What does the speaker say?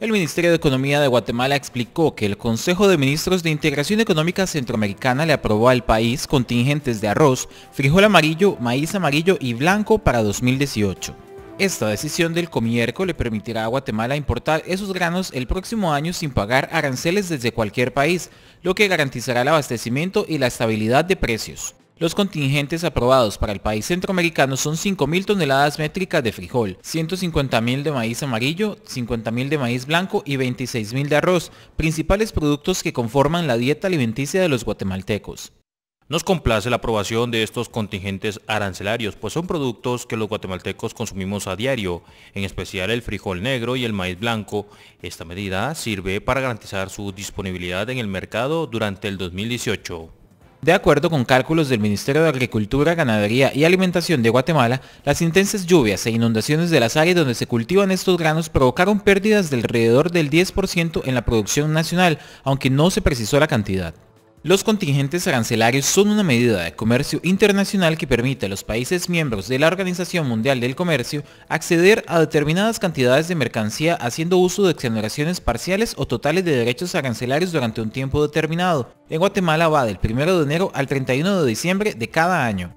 El Ministerio de Economía de Guatemala explicó que el Consejo de Ministros de Integración Económica Centroamericana le aprobó al país contingentes de arroz, frijol amarillo, maíz amarillo y blanco para 2018. Esta decisión del comierco le permitirá a Guatemala importar esos granos el próximo año sin pagar aranceles desde cualquier país, lo que garantizará el abastecimiento y la estabilidad de precios. Los contingentes aprobados para el país centroamericano son 5.000 toneladas métricas de frijol, 150.000 de maíz amarillo, 50.000 de maíz blanco y 26.000 de arroz, principales productos que conforman la dieta alimenticia de los guatemaltecos. Nos complace la aprobación de estos contingentes arancelarios, pues son productos que los guatemaltecos consumimos a diario, en especial el frijol negro y el maíz blanco. Esta medida sirve para garantizar su disponibilidad en el mercado durante el 2018. De acuerdo con cálculos del Ministerio de Agricultura, Ganadería y Alimentación de Guatemala, las intensas lluvias e inundaciones de las áreas donde se cultivan estos granos provocaron pérdidas de alrededor del 10% en la producción nacional, aunque no se precisó la cantidad. Los contingentes arancelarios son una medida de comercio internacional que permite a los países miembros de la Organización Mundial del Comercio acceder a determinadas cantidades de mercancía haciendo uso de exoneraciones parciales o totales de derechos arancelarios durante un tiempo determinado. En Guatemala va del 1 de enero al 31 de diciembre de cada año.